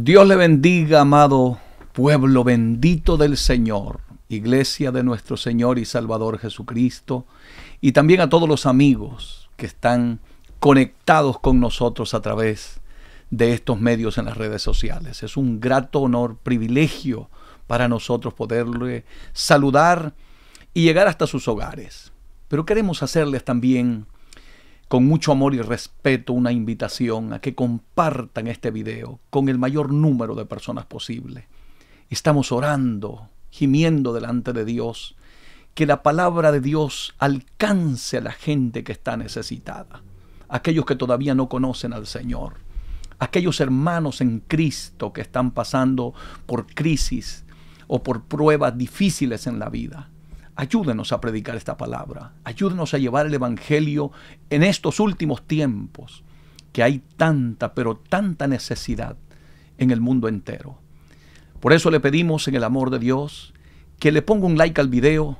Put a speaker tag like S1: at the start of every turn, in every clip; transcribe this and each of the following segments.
S1: Dios le bendiga, amado pueblo bendito del Señor, iglesia de nuestro Señor y Salvador Jesucristo, y también a todos los amigos que están conectados con nosotros a través de estos medios en las redes sociales. Es un grato honor, privilegio para nosotros poderle saludar y llegar hasta sus hogares. Pero queremos hacerles también con mucho amor y respeto una invitación a que compartan este video con el mayor número de personas posible. Estamos orando, gimiendo delante de Dios, que la palabra de Dios alcance a la gente que está necesitada, aquellos que todavía no conocen al Señor, aquellos hermanos en Cristo que están pasando por crisis o por pruebas difíciles en la vida Ayúdenos a predicar esta palabra. Ayúdenos a llevar el Evangelio en estos últimos tiempos, que hay tanta, pero tanta necesidad en el mundo entero. Por eso le pedimos en el amor de Dios que le ponga un like al video,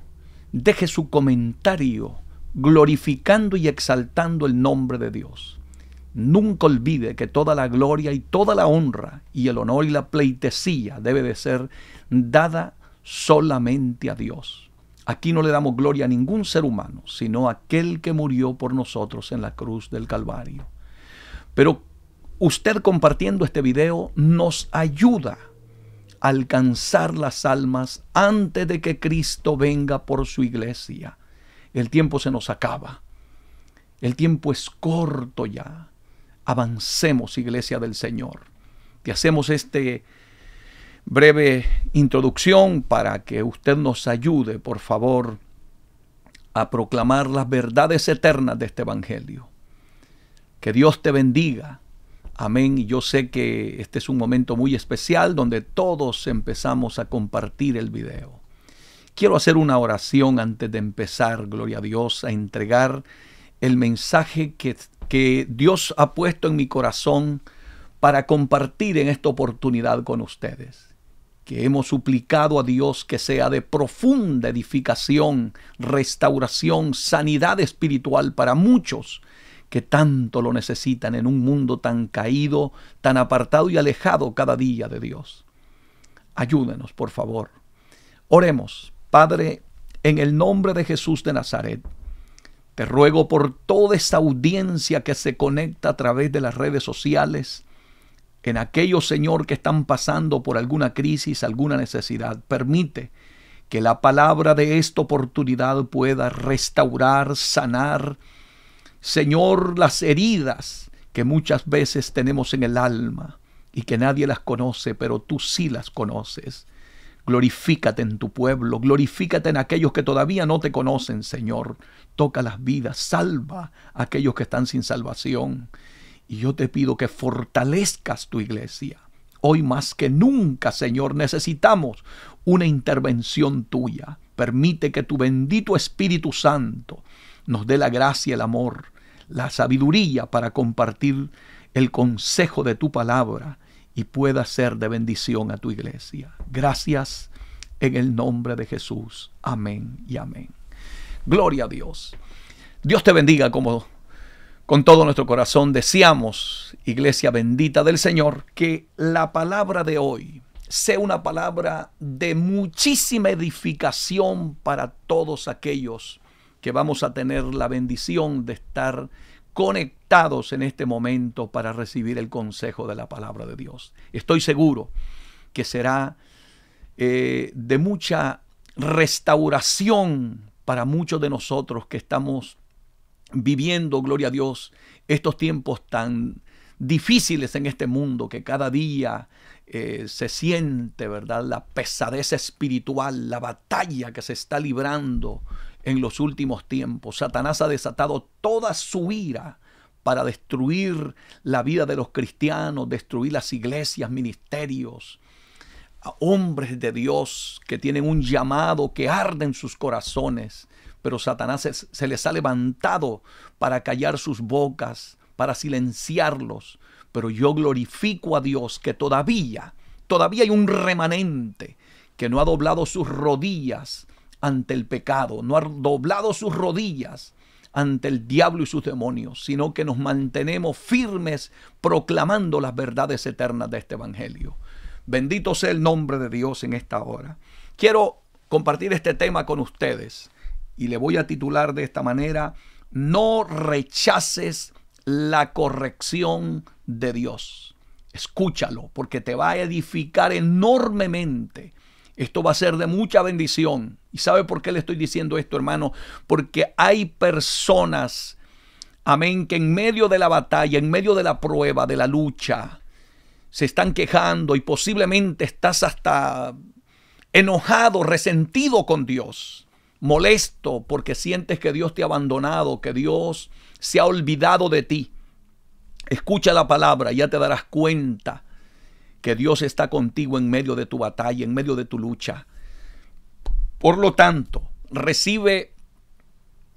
S1: deje su comentario glorificando y exaltando el nombre de Dios. Nunca olvide que toda la gloria y toda la honra y el honor y la pleitesía debe de ser dada solamente a Dios. Aquí no le damos gloria a ningún ser humano, sino a aquel que murió por nosotros en la cruz del Calvario. Pero usted compartiendo este video nos ayuda a alcanzar las almas antes de que Cristo venga por su iglesia. El tiempo se nos acaba. El tiempo es corto ya. Avancemos, iglesia del Señor. Te hacemos este breve introducción para que usted nos ayude, por favor, a proclamar las verdades eternas de este Evangelio. Que Dios te bendiga. Amén. Y yo sé que este es un momento muy especial donde todos empezamos a compartir el video. Quiero hacer una oración antes de empezar, gloria a Dios, a entregar el mensaje que, que Dios ha puesto en mi corazón para compartir en esta oportunidad con ustedes que hemos suplicado a Dios que sea de profunda edificación, restauración, sanidad espiritual para muchos que tanto lo necesitan en un mundo tan caído, tan apartado y alejado cada día de Dios. Ayúdenos, por favor. Oremos, Padre, en el nombre de Jesús de Nazaret. Te ruego por toda esta audiencia que se conecta a través de las redes sociales, en aquellos, Señor, que están pasando por alguna crisis, alguna necesidad. Permite que la palabra de esta oportunidad pueda restaurar, sanar, Señor, las heridas que muchas veces tenemos en el alma y que nadie las conoce, pero tú sí las conoces. Glorifícate en tu pueblo, glorifícate en aquellos que todavía no te conocen, Señor. Toca las vidas, salva a aquellos que están sin salvación. Y yo te pido que fortalezcas tu iglesia. Hoy más que nunca, Señor, necesitamos una intervención tuya. Permite que tu bendito Espíritu Santo nos dé la gracia, el amor, la sabiduría para compartir el consejo de tu palabra y pueda ser de bendición a tu iglesia. Gracias en el nombre de Jesús. Amén y amén. Gloria a Dios. Dios te bendiga como con todo nuestro corazón deseamos, iglesia bendita del Señor, que la palabra de hoy sea una palabra de muchísima edificación para todos aquellos que vamos a tener la bendición de estar conectados en este momento para recibir el consejo de la palabra de Dios. Estoy seguro que será eh, de mucha restauración para muchos de nosotros que estamos viviendo, gloria a Dios, estos tiempos tan difíciles en este mundo que cada día eh, se siente, ¿verdad? La pesadez espiritual, la batalla que se está librando en los últimos tiempos. Satanás ha desatado toda su ira para destruir la vida de los cristianos, destruir las iglesias, ministerios, a hombres de Dios que tienen un llamado que arden en sus corazones pero Satanás se, les ha levantado para callar sus bocas, para silenciarlos. Pero yo glorifico a Dios que todavía, todavía hay un remanente que no ha doblado sus rodillas ante el pecado, no ha doblado sus rodillas ante el diablo y sus demonios, sino que nos mantenemos firmes proclamando las verdades eternas de este Evangelio. Bendito sea el nombre de Dios en esta hora. Quiero compartir este tema con ustedes y le voy a titular de esta manera, no rechaces la corrección de Dios. Escúchalo, porque te va a edificar enormemente. Esto va a ser de mucha bendición. ¿Y sabe por qué le estoy diciendo esto, hermano? Porque hay personas, amén, que en medio de la batalla, en medio de la prueba, de la lucha, se están quejando y posiblemente estás hasta enojado, resentido con Dios molesto porque sientes que Dios te ha abandonado, que Dios se ha olvidado de ti, escucha la palabra, ya te darás cuenta que Dios está contigo en medio de tu batalla, en medio de tu lucha. Por lo tanto, recibe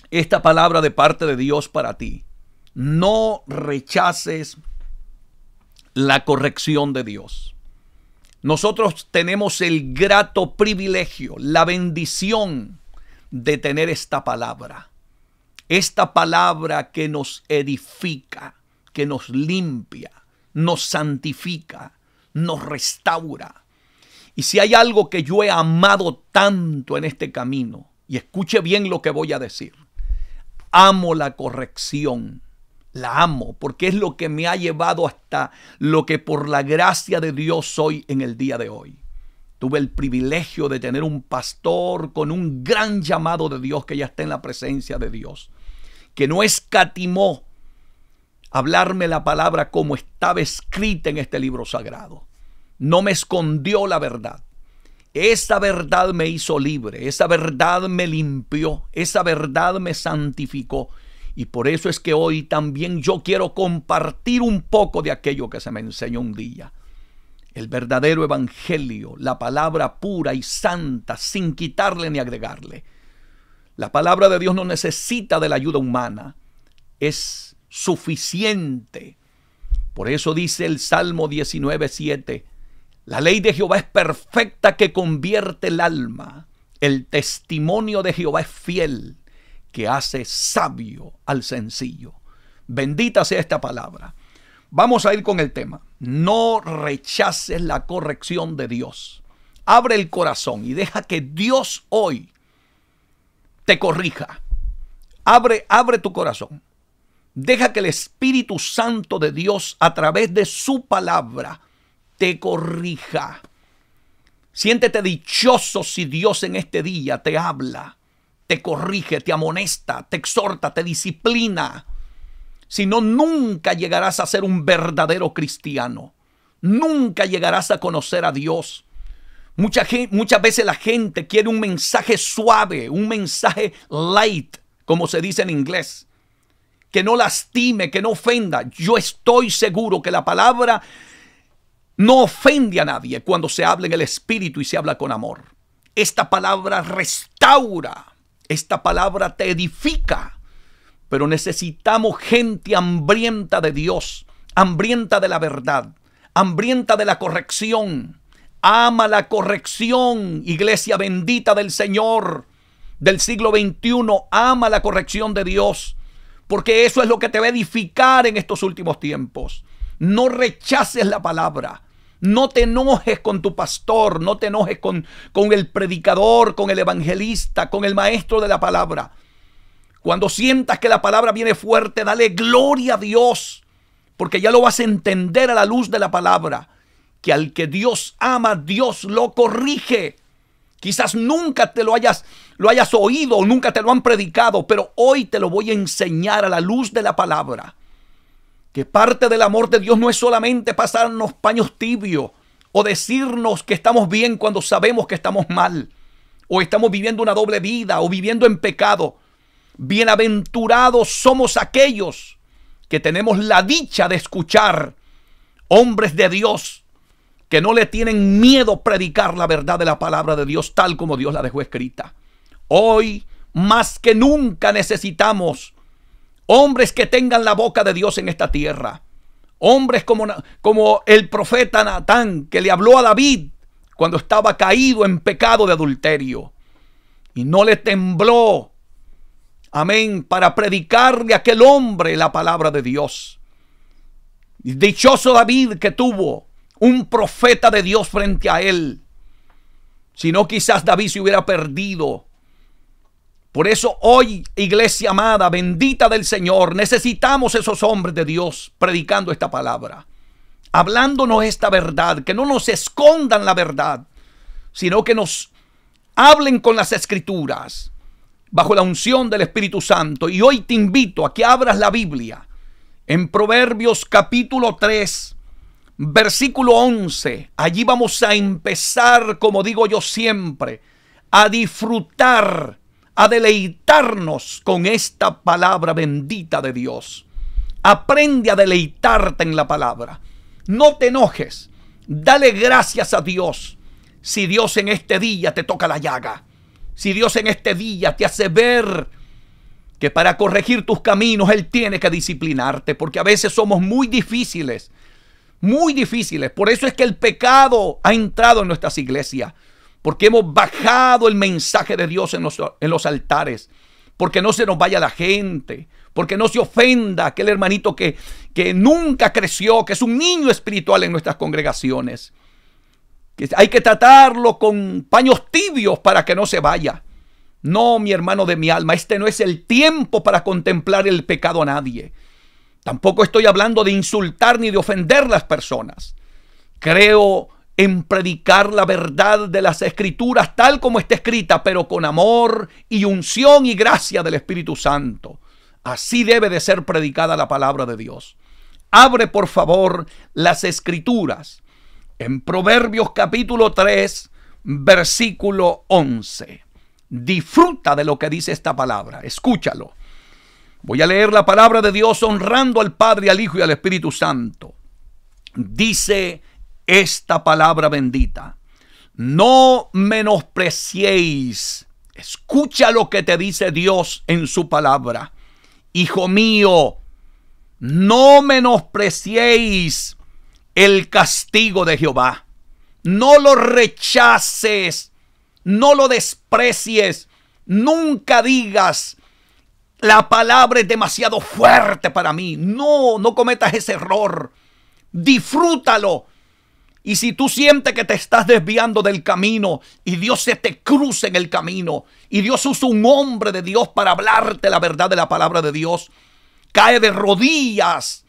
S1: esta palabra de parte de Dios para ti. No rechaces la corrección de Dios. Nosotros tenemos el grato privilegio, la bendición de tener esta palabra. Esta palabra que nos edifica, que nos limpia, nos santifica, nos restaura. Y si hay algo que yo he amado tanto en este camino, y escuche bien lo que voy a decir, amo la corrección, la amo, porque es lo que me ha llevado hasta lo que por la gracia de Dios soy en el día de hoy. Tuve el privilegio de tener un pastor con un gran llamado de Dios que ya está en la presencia de Dios, que no escatimó hablarme la palabra como estaba escrita en este libro sagrado. No me escondió la verdad. Esa verdad me hizo libre, esa verdad me limpió, esa verdad me santificó. Y por eso es que hoy también yo quiero compartir un poco de aquello que se me enseñó un día el verdadero evangelio, la palabra pura y santa, sin quitarle ni agregarle. La palabra de Dios no necesita de la ayuda humana, es suficiente. Por eso dice el Salmo 19:7, la ley de Jehová es perfecta que convierte el alma, el testimonio de Jehová es fiel que hace sabio al sencillo. Bendita sea esta palabra. Vamos a ir con el tema. No rechaces la corrección de Dios. Abre el corazón y deja que Dios hoy te corrija. Abre, abre tu corazón. Deja que el Espíritu Santo de Dios a través de su palabra te corrija. Siéntete dichoso si Dios en este día te habla, te corrige, te amonesta, te exhorta, te disciplina. Si no, nunca llegarás a ser un verdadero cristiano. Nunca llegarás a conocer a Dios. muchas veces la gente quiere un mensaje suave, un mensaje light, como se dice en inglés, que no lastime, que no ofenda. Yo estoy seguro que la palabra no ofende a nadie cuando se habla en el espíritu y se habla con amor. Esta palabra restaura, esta palabra te edifica, pero necesitamos gente hambrienta de Dios, hambrienta de la verdad, hambrienta de la corrección. Ama la corrección, iglesia bendita del Señor del siglo XXI. Ama la corrección de Dios, porque eso es lo que te va a edificar en estos últimos tiempos. No rechaces la palabra. No te enojes con tu pastor, no te enojes con, con el predicador, con el evangelista, con el maestro de la palabra. Cuando sientas que la palabra viene fuerte, dale gloria a Dios, porque ya lo vas a entender a la luz de la palabra, que al que Dios ama, Dios lo corrige. Quizás nunca te lo hayas, lo hayas oído, nunca te lo han predicado, pero hoy te lo voy a enseñar a la luz de la palabra. Que parte del amor de Dios no es solamente pasarnos paños tibios o decirnos que estamos bien cuando sabemos que estamos mal, o estamos viviendo una doble vida o viviendo en pecado. Bienaventurados somos aquellos que tenemos la dicha de escuchar hombres de Dios que no le tienen miedo predicar la verdad de la palabra de Dios tal como Dios la dejó escrita. Hoy más que nunca necesitamos hombres que tengan la boca de Dios en esta tierra. Hombres como, como el profeta Natán que le habló a David cuando estaba caído en pecado de adulterio. Y no le tembló Amén. Para predicarle a aquel hombre la palabra de Dios. Dichoso David que tuvo un profeta de Dios frente a él. Si no, quizás David se hubiera perdido. Por eso hoy, iglesia amada, bendita del Señor, necesitamos esos hombres de Dios predicando esta palabra, hablándonos esta verdad, que no nos escondan la verdad, sino que nos hablen con las escrituras, bajo la unción del Espíritu Santo. Y hoy te invito a que abras la Biblia en Proverbios capítulo 3, versículo 11. Allí vamos a empezar, como digo yo siempre, a disfrutar, a deleitarnos con esta palabra bendita de Dios. Aprende a deleitarte en la palabra. No te enojes. Dale gracias a Dios si Dios en este día te toca la llaga. Si Dios en este día te hace ver que para corregir tus caminos Él tiene que disciplinarte, porque a veces somos muy difíciles, muy difíciles. Por eso es que el pecado ha entrado en nuestras iglesias, porque hemos bajado el mensaje de Dios en los, altares, porque no se nos vaya la gente, porque no se ofenda aquel hermanito que, que nunca creció, que es un niño espiritual en nuestras congregaciones. Hay que tratarlo con paños tibios para que no se vaya. No, mi hermano de mi alma, este no es el tiempo para contemplar el pecado a nadie. Tampoco estoy hablando de insultar ni de ofender las personas. Creo en predicar la verdad de las escrituras tal como está escrita, pero con amor y unción y gracia del Espíritu Santo. Así debe de ser predicada la palabra de Dios. Abre por favor las escrituras en Proverbios capítulo 3, versículo 11. Disfruta de lo que dice esta palabra, escúchalo. Voy a leer la palabra de Dios honrando al Padre, al Hijo y al Espíritu Santo. Dice esta palabra bendita. No menospreciéis. Escucha lo que te dice Dios en su palabra. Hijo mío, no menospreciéis el castigo de Jehová. No lo rechaces, no lo desprecies, nunca digas, la palabra es demasiado fuerte para mí. No, no cometas ese error. Disfrútalo. Y si tú sientes que te estás desviando del camino y Dios se te cruza en el camino y Dios usa un hombre de Dios para hablarte la verdad de la palabra de Dios, cae de rodillas,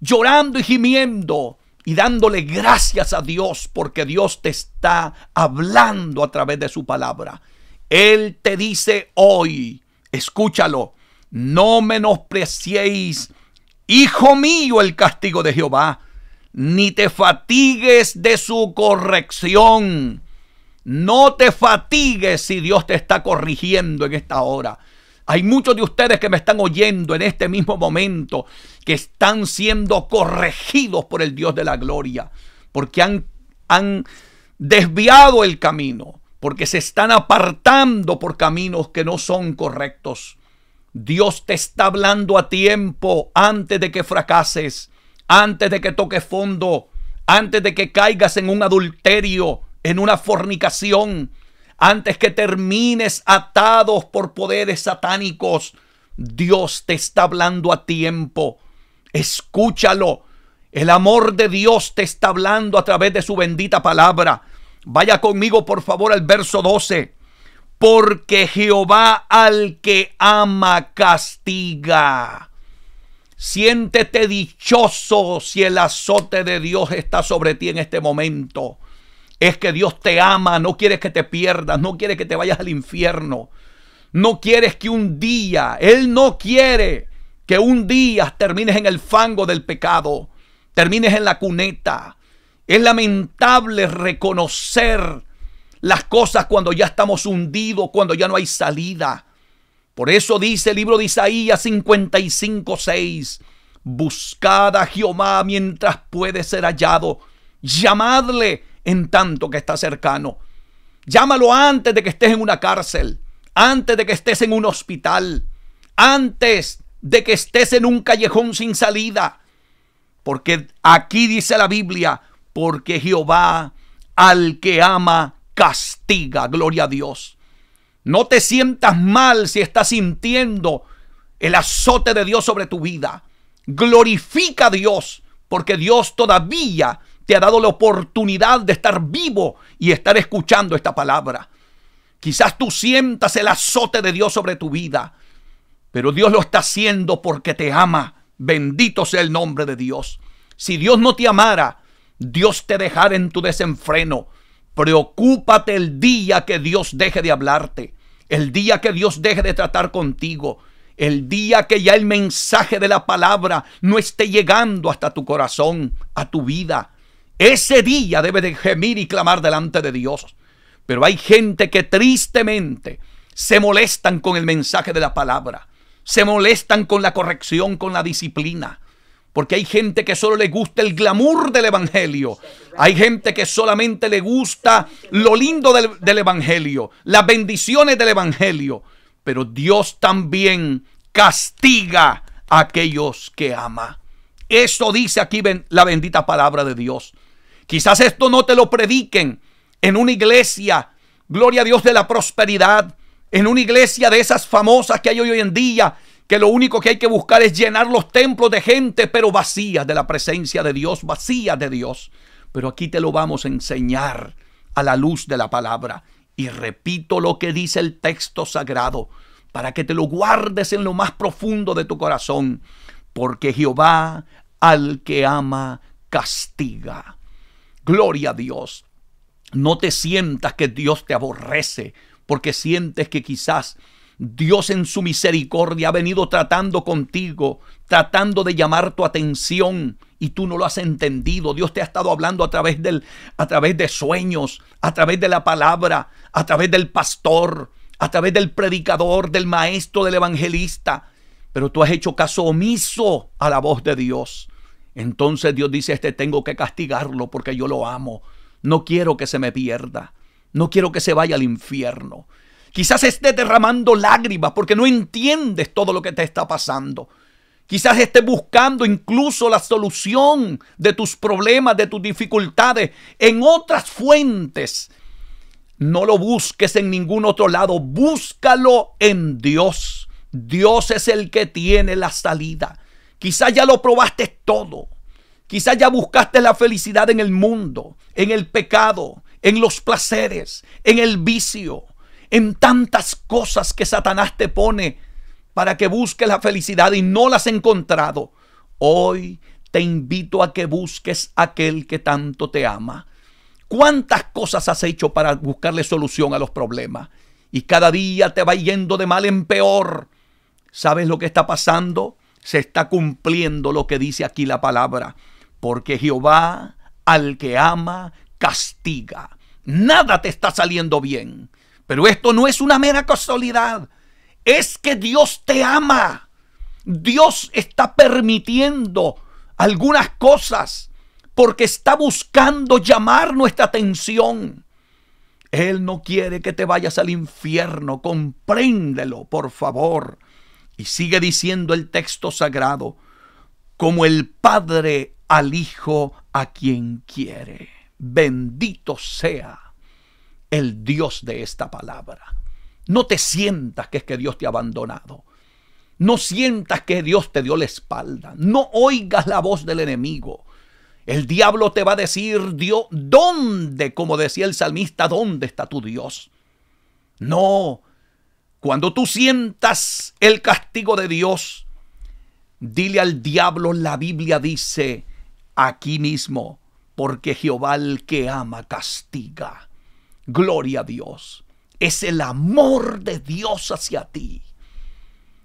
S1: llorando y gimiendo y dándole gracias a Dios porque Dios te está hablando a través de su palabra. Él te dice hoy, escúchalo, no menospreciéis, hijo mío, el castigo de Jehová, ni te fatigues de su corrección. No te fatigues si Dios te está corrigiendo en esta hora. Hay muchos de ustedes que me están oyendo en este mismo momento que están siendo corregidos por el Dios de la gloria, porque han, han desviado el camino, porque se están apartando por caminos que no son correctos. Dios te está hablando a tiempo antes de que fracases, antes de que toques fondo, antes de que caigas en un adulterio, en una fornicación, antes que termines atados por poderes satánicos. Dios te está hablando a tiempo. Escúchalo. El amor de Dios te está hablando a través de su bendita palabra. Vaya conmigo por favor al verso 12. Porque Jehová al que ama castiga. Siéntete dichoso si el azote de Dios está sobre ti en este momento es que Dios te ama, no quieres que te pierdas, no quieres que te vayas al infierno. No quieres que un día, Él no quiere que un día termines en el fango del pecado, termines en la cuneta. Es lamentable reconocer las cosas cuando ya estamos hundidos, cuando ya no hay salida. Por eso dice el libro de Isaías 55.6. 6, buscad a Jehová mientras puede ser hallado, llamadle en tanto que está cercano. Llámalo antes de que estés en una cárcel, antes de que estés en un hospital, antes de que estés en un callejón sin salida. Porque aquí dice la Biblia, porque Jehová al que ama castiga, gloria a Dios. No te sientas mal si estás sintiendo el azote de Dios sobre tu vida. Glorifica a Dios, porque Dios todavía te ha dado la oportunidad de estar vivo y estar escuchando esta palabra. Quizás tú sientas el azote de Dios sobre tu vida, pero Dios lo está haciendo porque te ama. Bendito sea el nombre de Dios. Si Dios no te amara, Dios te dejara en tu desenfreno. Preocúpate el día que Dios deje de hablarte, el día que Dios deje de tratar contigo, el día que ya el mensaje de la palabra no esté llegando hasta tu corazón, a tu vida. Ese día debe de gemir y clamar delante de Dios. Pero hay gente que tristemente se molestan con el mensaje de la palabra, se molestan con la corrección, con la disciplina. Porque hay gente que solo le gusta el glamour del Evangelio. Hay gente que solamente le gusta lo lindo del, del Evangelio, las bendiciones del Evangelio. Pero Dios también castiga a aquellos que ama. Eso dice aquí la bendita palabra de Dios. Quizás esto no te lo prediquen en una iglesia, gloria a Dios de la prosperidad, en una iglesia de esas famosas que hay hoy en día, que lo único que hay que buscar es llenar los templos de gente, pero vacías de la presencia de Dios, vacías de Dios. Pero aquí te lo vamos a enseñar a la luz de la palabra. Y repito lo que dice el texto sagrado, para que te lo guardes en lo más profundo de tu corazón, porque Jehová al que ama castiga Gloria a Dios. No te sientas que Dios te aborrece porque sientes que quizás Dios en su misericordia ha venido tratando contigo, tratando de llamar tu atención y tú no lo has entendido. Dios te ha estado hablando a través del a través de sueños, a través de la palabra, a través del pastor, a través del predicador, del maestro, del evangelista, pero tú has hecho caso omiso a la voz de Dios. Entonces Dios dice, este tengo que castigarlo porque yo lo amo. No quiero que se me pierda. No quiero que se vaya al infierno. Quizás esté derramando lágrimas porque no entiendes todo lo que te está pasando. Quizás esté buscando incluso la solución de tus problemas, de tus dificultades en otras fuentes. No lo busques en ningún otro lado, búscalo en Dios. Dios es el que tiene la salida. Quizás ya lo probaste todo. Quizás ya buscaste la felicidad en el mundo, en el pecado, en los placeres, en el vicio, en tantas cosas que Satanás te pone para que busques la felicidad y no las has encontrado. Hoy te invito a que busques aquel que tanto te ama. ¿Cuántas cosas has hecho para buscarle solución a los problemas? Y cada día te va yendo de mal en peor. ¿Sabes lo que está pasando? se está cumpliendo lo que dice aquí la palabra, porque Jehová al que ama castiga. Nada te está saliendo bien, pero esto no es una mera casualidad, es que Dios te ama. Dios está permitiendo algunas cosas porque está buscando llamar nuestra atención. Él no quiere que te vayas al infierno, compréndelo, por favor. Y sigue diciendo el texto sagrado, como el Padre al Hijo a quien quiere. Bendito sea el Dios de esta palabra. No te sientas que es que Dios te ha abandonado. No sientas que Dios te dio la espalda. No oigas la voz del enemigo. El diablo te va a decir, Dios, ¿dónde? Como decía el salmista, ¿dónde está tu Dios? No, cuando tú sientas el castigo de Dios, dile al diablo, la Biblia dice aquí mismo, porque Jehová el que ama castiga. Gloria a Dios. Es el amor de Dios hacia ti.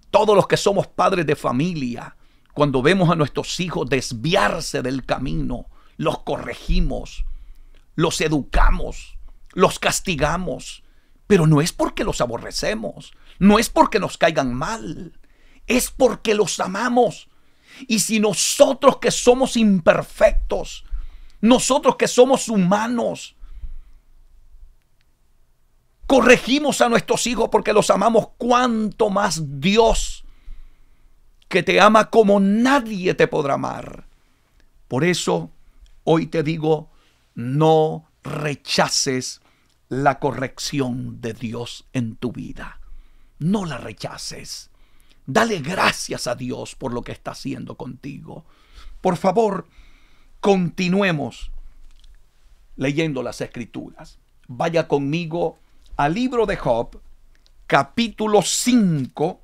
S1: Todos los que somos padres de familia, cuando vemos a nuestros hijos desviarse del camino, los corregimos, los educamos, los castigamos pero no es porque los aborrecemos, no es porque nos caigan mal, es porque los amamos. Y si nosotros que somos imperfectos, nosotros que somos humanos, corregimos a nuestros hijos porque los amamos, cuanto más Dios que te ama como nadie te podrá amar. Por eso hoy te digo, no rechaces la corrección de Dios en tu vida. No la rechaces. Dale gracias a Dios por lo que está haciendo contigo. Por favor, continuemos leyendo las escrituras. Vaya conmigo al libro de Job, capítulo 5.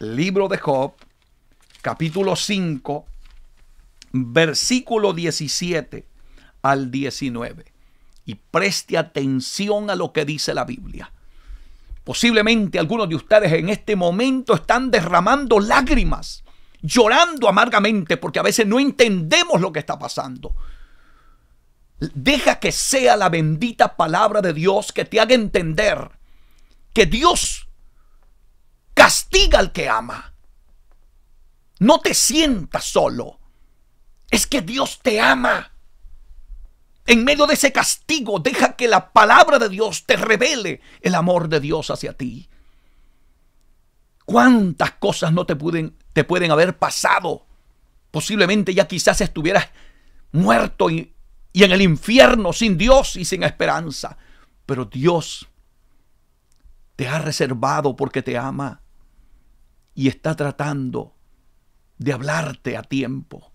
S1: Libro de Job, capítulo 5, versículo 17 al 19 y preste atención a lo que dice la Biblia. Posiblemente algunos de ustedes en este momento están derramando lágrimas, llorando amargamente porque a veces no entendemos lo que está pasando. Deja que sea la bendita palabra de Dios que te haga entender que Dios castiga al que ama. No te sientas solo. Es que Dios te ama. En medio de ese castigo, deja que la palabra de Dios te revele el amor de Dios hacia ti. ¿Cuántas cosas no te pueden, te pueden haber pasado? Posiblemente ya quizás estuvieras muerto y en el infierno sin Dios y sin esperanza. Pero Dios te ha reservado porque te ama y está tratando de hablarte a tiempo.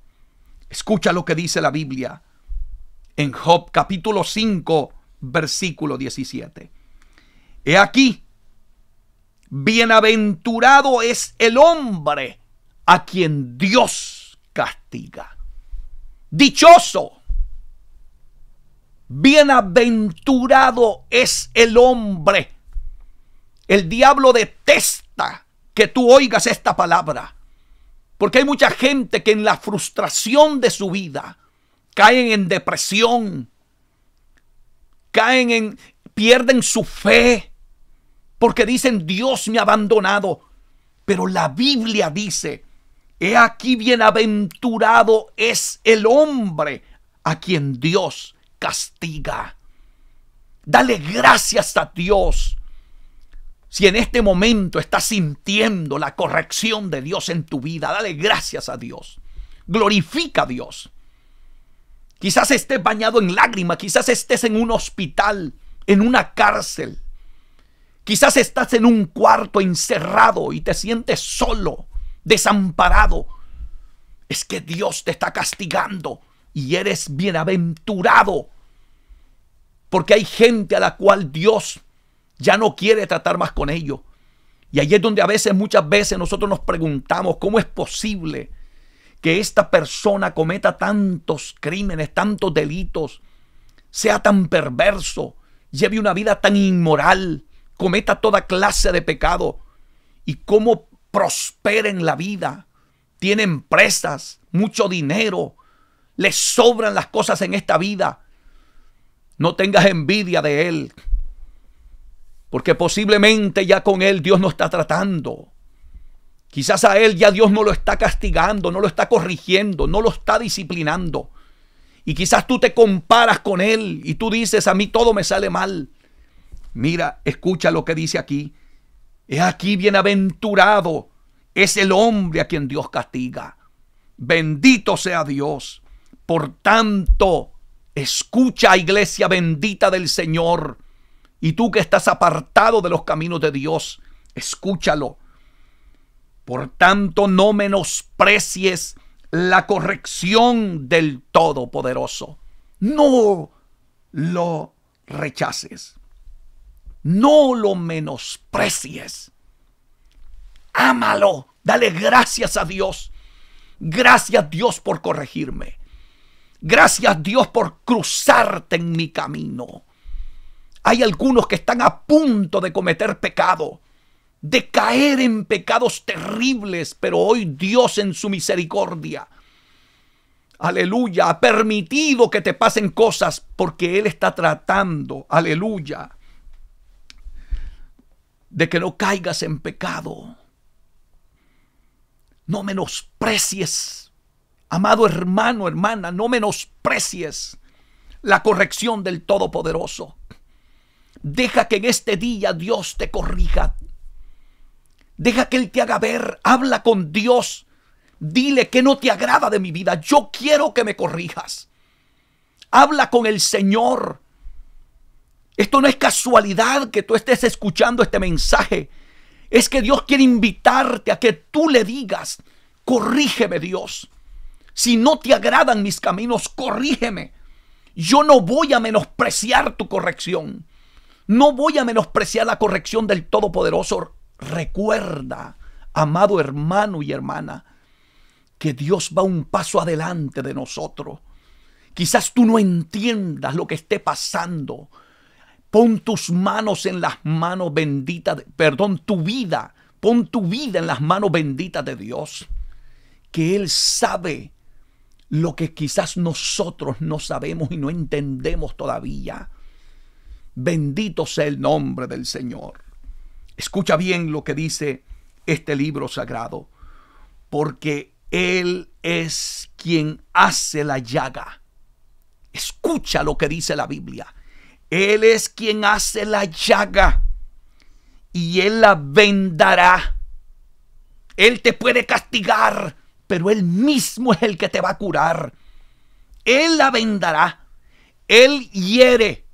S1: Escucha lo que dice la Biblia en Job capítulo 5, versículo 17. He aquí, bienaventurado es el hombre a quien Dios castiga. Dichoso, bienaventurado es el hombre. El diablo detesta que tú oigas esta palabra, porque hay mucha gente que en la frustración de su vida, caen en depresión, caen en, pierden su fe, porque dicen, Dios me ha abandonado. Pero la Biblia dice, he aquí bienaventurado es el hombre a quien Dios castiga. Dale gracias a Dios. Si en este momento estás sintiendo la corrección de Dios en tu vida, dale gracias a Dios. Glorifica a Dios. Quizás estés bañado en lágrimas, quizás estés en un hospital, en una cárcel. Quizás estás en un cuarto encerrado y te sientes solo, desamparado. Es que Dios te está castigando y eres bienaventurado. Porque hay gente a la cual Dios ya no quiere tratar más con ellos. Y ahí es donde a veces, muchas veces nosotros nos preguntamos, ¿cómo es posible que esta persona cometa tantos crímenes, tantos delitos, sea tan perverso, lleve una vida tan inmoral, cometa toda clase de pecado y cómo prospera en la vida, tiene empresas, mucho dinero, le sobran las cosas en esta vida. No tengas envidia de él, porque posiblemente ya con él Dios no está tratando. Quizás a él ya Dios no lo está castigando, no lo está corrigiendo, no lo está disciplinando. Y quizás tú te comparas con él y tú dices, a mí todo me sale mal. Mira, escucha lo que dice aquí. Es aquí bienaventurado. Es el hombre a quien Dios castiga. Bendito sea Dios. Por tanto, escucha, iglesia bendita del Señor. Y tú que estás apartado de los caminos de Dios, escúchalo por tanto, no menosprecies la corrección del Todopoderoso. No lo rechaces. No lo menosprecies. Ámalo. Dale gracias a Dios. Gracias Dios por corregirme. Gracias Dios por cruzarte en mi camino. Hay algunos que están a punto de cometer pecado de caer en pecados terribles, pero hoy Dios en su misericordia, aleluya, ha permitido que te pasen cosas porque Él está tratando, aleluya, de que no caigas en pecado. No menosprecies, amado hermano, hermana, no menosprecies la corrección del Todopoderoso. Deja que en este día Dios te corrija. Deja que Él te haga ver. Habla con Dios. Dile que no te agrada de mi vida. Yo quiero que me corrijas. Habla con el Señor. Esto no es casualidad que tú estés escuchando este mensaje. Es que Dios quiere invitarte a que tú le digas, corrígeme Dios. Si no te agradan mis caminos, corrígeme. Yo no voy a menospreciar tu corrección. No voy a menospreciar la corrección del Todopoderoso. Recuerda, amado hermano y hermana, que Dios va un paso adelante de nosotros. Quizás tú no entiendas lo que esté pasando. Pon tus manos en las manos benditas, perdón, tu vida. Pon tu vida en las manos benditas de Dios. Que Él sabe lo que quizás nosotros no sabemos y no entendemos todavía. Bendito sea el nombre del Señor. Escucha bien lo que dice este libro sagrado, porque Él es quien hace la llaga. Escucha lo que dice la Biblia. Él es quien hace la llaga y Él la vendará. Él te puede castigar, pero Él mismo es el que te va a curar. Él la vendará. Él hiere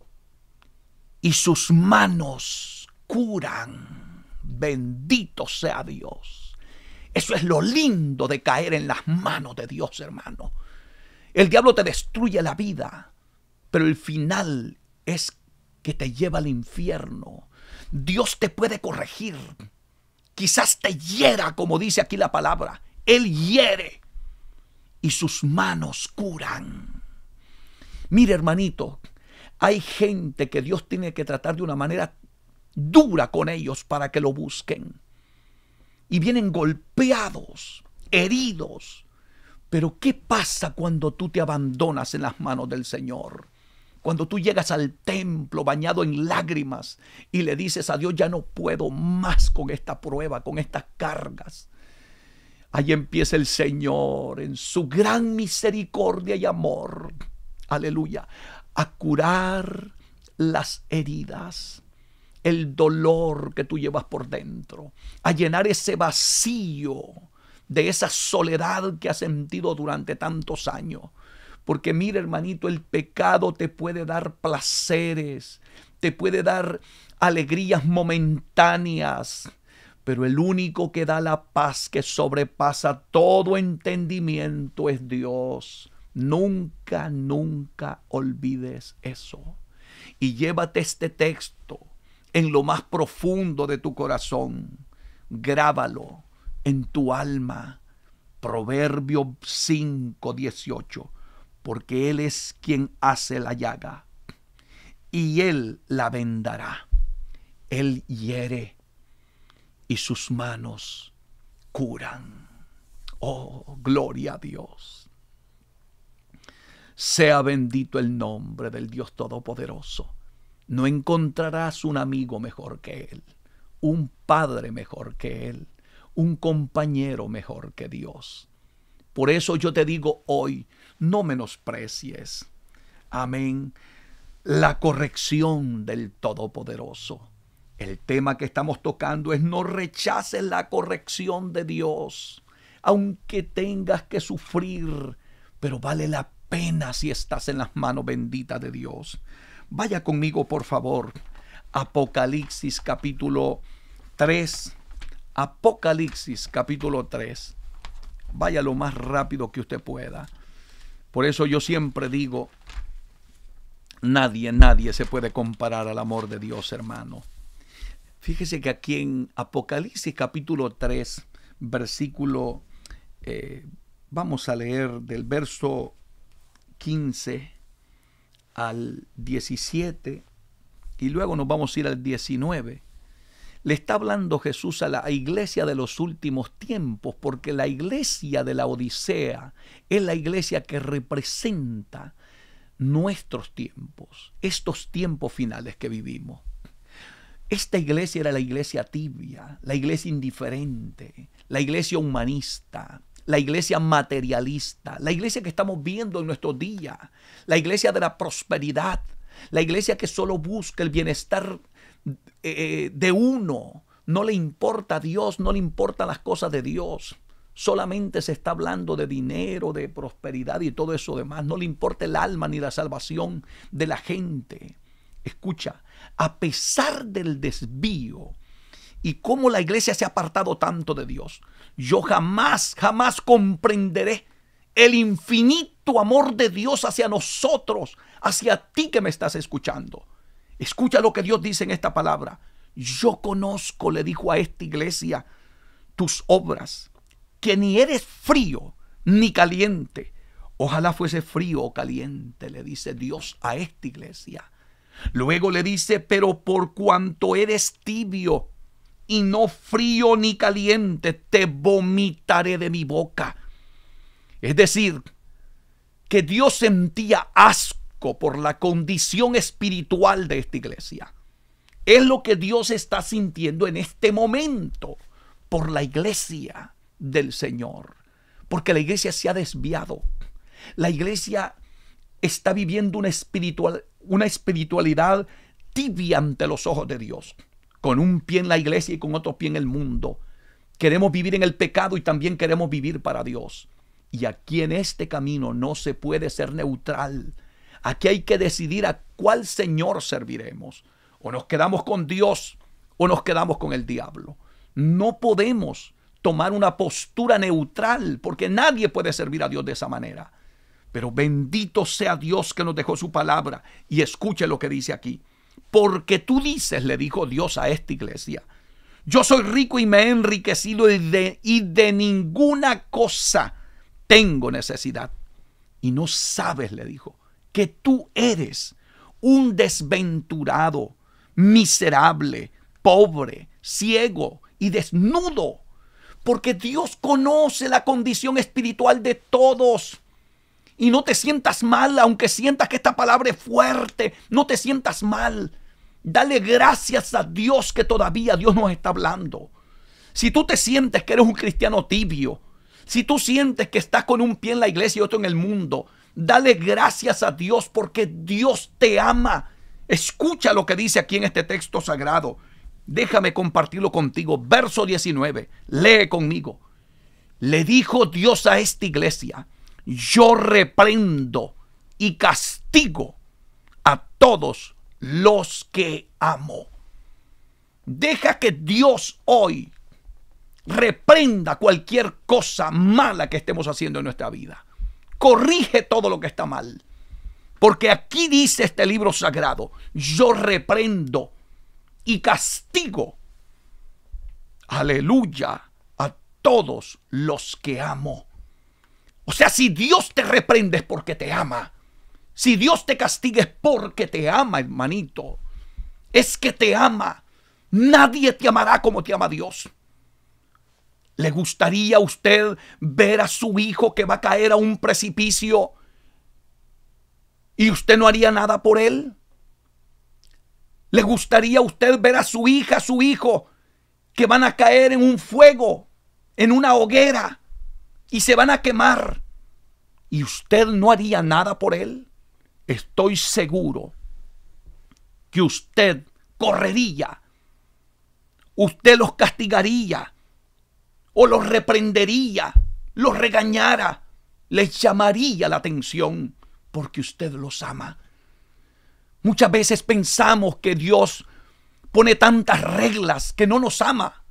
S1: y sus manos curan. Bendito sea Dios. Eso es lo lindo de caer en las manos de Dios, hermano. El diablo te destruye la vida, pero el final es que te lleva al infierno. Dios te puede corregir. Quizás te hiera, como dice aquí la palabra. Él hiere y sus manos curan. Mire, hermanito, hay gente que Dios tiene que tratar de una manera dura con ellos para que lo busquen. Y vienen golpeados, heridos. Pero ¿qué pasa cuando tú te abandonas en las manos del Señor? Cuando tú llegas al templo bañado en lágrimas y le dices a Dios, ya no puedo más con esta prueba, con estas cargas. Ahí empieza el Señor en su gran misericordia y amor. Aleluya. A curar las heridas el dolor que tú llevas por dentro, a llenar ese vacío de esa soledad que has sentido durante tantos años. Porque mira, hermanito, el pecado te puede dar placeres, te puede dar alegrías momentáneas, pero el único que da la paz que sobrepasa todo entendimiento es Dios. Nunca, nunca olvides eso. Y llévate este texto en lo más profundo de tu corazón. Grábalo en tu alma. Proverbio 5, 18. Porque Él es quien hace la llaga y Él la vendará. Él hiere y sus manos curan. Oh, gloria a Dios. Sea bendito el nombre del Dios Todopoderoso no encontrarás un amigo mejor que Él, un padre mejor que Él, un compañero mejor que Dios. Por eso yo te digo hoy, no menosprecies. Amén. La corrección del Todopoderoso. El tema que estamos tocando es no rechaces la corrección de Dios, aunque tengas que sufrir, pero vale la pena si estás en las manos benditas de Dios. Vaya conmigo, por favor. Apocalipsis capítulo 3. Apocalipsis capítulo 3. Vaya lo más rápido que usted pueda. Por eso yo siempre digo, nadie, nadie se puede comparar al amor de Dios, hermano. Fíjese que aquí en Apocalipsis capítulo 3, versículo, eh, vamos a leer del verso 15 al 17 y luego nos vamos a ir al 19. Le está hablando Jesús a la iglesia de los últimos tiempos, porque la iglesia de la Odisea es la iglesia que representa nuestros tiempos, estos tiempos finales que vivimos. Esta iglesia era la iglesia tibia, la iglesia indiferente, la iglesia humanista, la iglesia materialista, la iglesia que estamos viendo en nuestro día, la iglesia de la prosperidad, la iglesia que solo busca el bienestar eh, eh, de uno, no le importa a Dios, no le importan las cosas de Dios. Solamente se está hablando de dinero, de prosperidad y todo eso demás. No le importa el alma ni la salvación de la gente. Escucha, a pesar del desvío, y cómo la iglesia se ha apartado tanto de Dios. Yo jamás, jamás comprenderé el infinito amor de Dios hacia nosotros, hacia ti que me estás escuchando. Escucha lo que Dios dice en esta palabra. Yo conozco, le dijo a esta iglesia, tus obras, que ni eres frío ni caliente. Ojalá fuese frío o caliente, le dice Dios a esta iglesia. Luego le dice, pero por cuanto eres tibio no frío ni caliente, te vomitaré de mi boca. Es decir, que Dios sentía asco por la condición espiritual de esta iglesia. Es lo que Dios está sintiendo en este momento por la iglesia del Señor. Porque la iglesia se ha desviado. La iglesia está viviendo una, espiritual, una espiritualidad tibia ante los ojos de Dios con un pie en la iglesia y con otro pie en el mundo. Queremos vivir en el pecado y también queremos vivir para Dios. Y aquí en este camino no se puede ser neutral. Aquí hay que decidir a cuál Señor serviremos. O nos quedamos con Dios o nos quedamos con el diablo. No podemos tomar una postura neutral porque nadie puede servir a Dios de esa manera. Pero bendito sea Dios que nos dejó su palabra y escuche lo que dice aquí porque tú dices, le dijo Dios a esta iglesia, yo soy rico y me he enriquecido y de, ninguna cosa tengo necesidad. Y no sabes, le dijo, que tú eres un desventurado, miserable, pobre, ciego y desnudo. Porque Dios conoce la condición espiritual de todos. Y no te sientas mal, aunque sientas que esta palabra es fuerte, no te sientas mal. Dale gracias a Dios que todavía Dios nos está hablando. Si tú te sientes que eres un cristiano tibio, si tú sientes que estás con un pie en la iglesia y otro en el mundo, dale gracias a Dios porque Dios te ama. Escucha lo que dice aquí en este texto sagrado. Déjame compartirlo contigo. Verso 19. Lee conmigo. Le dijo Dios a esta iglesia, yo reprendo y castigo a todos los que amo. Deja que Dios hoy reprenda cualquier cosa mala que estemos haciendo en nuestra vida. Corrige todo lo que está mal. Porque aquí dice este libro sagrado, yo reprendo y castigo. Aleluya a todos los que amo. O sea, si Dios te reprende es porque te ama. Si Dios te castiga es porque te ama, hermanito. Es que te ama. Nadie te amará como te ama Dios. ¿Le gustaría a usted ver a su hijo que va a caer a un precipicio y usted no haría nada por él? ¿Le gustaría a usted ver a su hija, a su hijo, que van a caer en un fuego, en una hoguera y se van a quemar y usted no haría nada por él? estoy seguro que usted correría, usted los castigaría o los reprendería, los regañara, les llamaría la atención porque usted los ama. Muchas veces pensamos que Dios pone tantas reglas que no nos ama.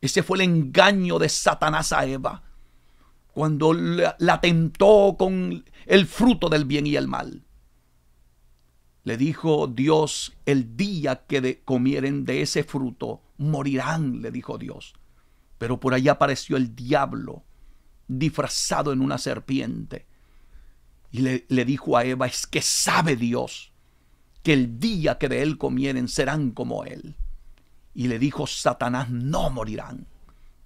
S1: Ese fue el engaño de Satanás a Eva cuando la, tentó con el fruto del bien y el mal. Le dijo Dios, el día que comieren de ese fruto, morirán, le dijo Dios. Pero por allá apareció el diablo, disfrazado en una serpiente. Y le, le, dijo a Eva, es que sabe Dios que el día que de él comieren serán como él. Y le dijo Satanás, no morirán,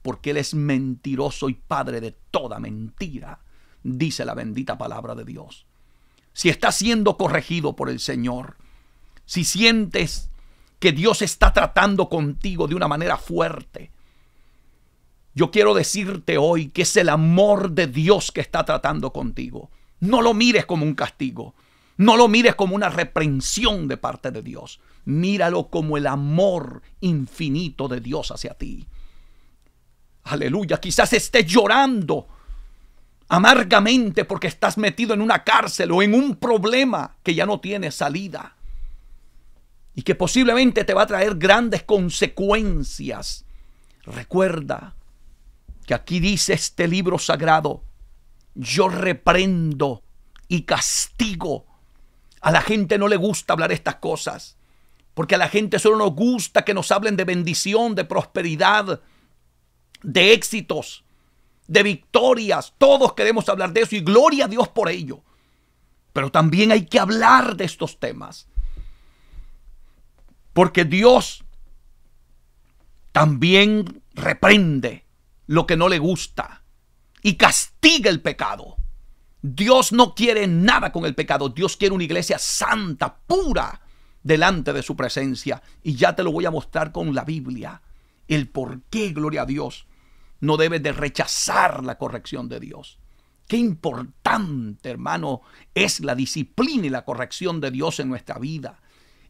S1: porque él es mentiroso y padre de toda mentira, dice la bendita palabra de Dios si estás siendo corregido por el Señor, si sientes que Dios está tratando contigo de una manera fuerte, yo quiero decirte hoy que es el amor de Dios que está tratando contigo. No lo mires como un castigo. No lo mires como una reprensión de parte de Dios. Míralo como el amor infinito de Dios hacia ti. Aleluya. Quizás estés llorando amargamente porque estás metido en una cárcel o en un problema que ya no tiene salida y que posiblemente te va a traer grandes consecuencias. Recuerda que aquí dice este libro sagrado, yo reprendo y castigo. A la gente no le gusta hablar estas cosas, porque a la gente solo nos gusta que nos hablen de bendición, de prosperidad, de éxitos de victorias. Todos queremos hablar de eso y gloria a Dios por ello. Pero también hay que hablar de estos temas. Porque Dios también reprende lo que no le gusta y castiga el pecado. Dios no quiere nada con el pecado. Dios quiere una iglesia santa, pura, delante de su presencia. Y ya te lo voy a mostrar con la Biblia. El por qué, gloria a Dios, no debes de rechazar la corrección de Dios. Qué importante, hermano, es la disciplina y la corrección de Dios en nuestra vida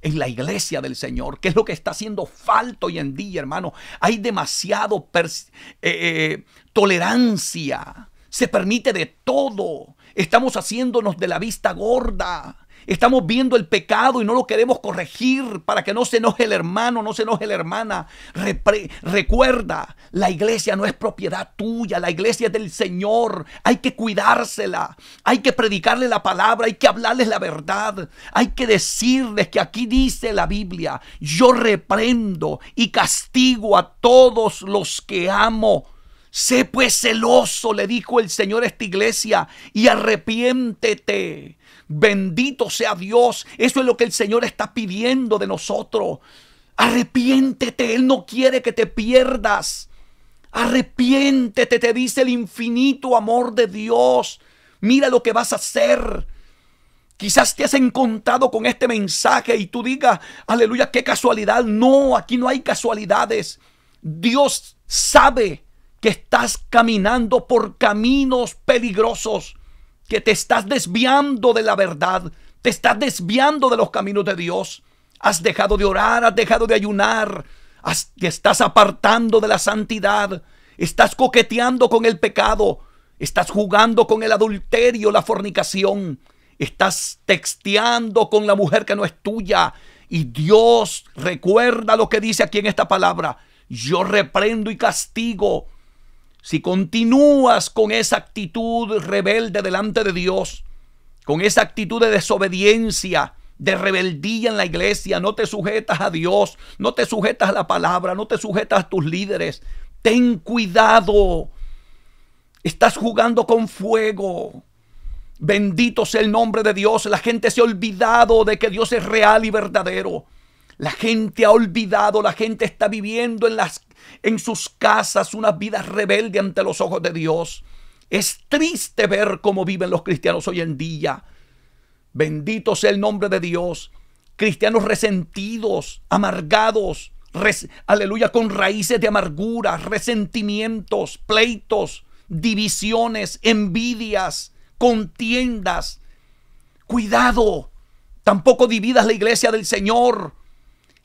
S1: en la iglesia del Señor, Qué es lo que está haciendo falto hoy en día, hermano. Hay demasiado eh, eh, tolerancia, se permite de todo. Estamos haciéndonos de la vista gorda. Estamos viendo el pecado y no lo queremos corregir para que no se enoje el hermano, no se enoje la hermana. recuerda, la iglesia no es propiedad tuya, la iglesia es del Señor. Hay que cuidársela, hay que predicarle la palabra, hay que hablarles la verdad, hay que decirles que aquí dice la Biblia, yo reprendo y castigo a todos los que amo. Sé pues celoso, le dijo el Señor a esta iglesia, y arrepiéntete. Bendito sea Dios. Eso es lo que el Señor está pidiendo de nosotros. Arrepiéntete. Él no quiere que te pierdas. Arrepiéntete, te dice el infinito amor de Dios. Mira lo que vas a hacer. Quizás te has encontrado con este mensaje y tú digas, aleluya, qué casualidad. No, aquí no hay casualidades. Dios sabe que estás caminando por caminos peligrosos que te estás desviando de la verdad, te estás desviando de los caminos de Dios. Has dejado de orar, has dejado de ayunar, te estás apartando de la santidad, estás coqueteando con el pecado, estás jugando con el adulterio, la fornicación, estás texteando con la mujer que no es tuya. Y Dios recuerda lo que dice aquí en esta palabra. Yo reprendo y castigo si continúas con esa actitud rebelde delante de Dios, con esa actitud de desobediencia, de rebeldía en la iglesia, no te sujetas a Dios, no te sujetas a la palabra, no te sujetas a tus líderes, ten cuidado. Estás jugando con fuego. Bendito sea el nombre de Dios. La gente se ha olvidado de que Dios es real y verdadero. La gente ha olvidado, la gente está viviendo en las en sus casas una vida rebelde ante los ojos de Dios. Es triste ver cómo viven los cristianos hoy en día. Bendito sea el nombre de Dios. Cristianos resentidos, amargados, aleluya, con raíces de amargura, resentimientos, pleitos, divisiones, envidias, contiendas. Cuidado, tampoco dividas la iglesia del Señor.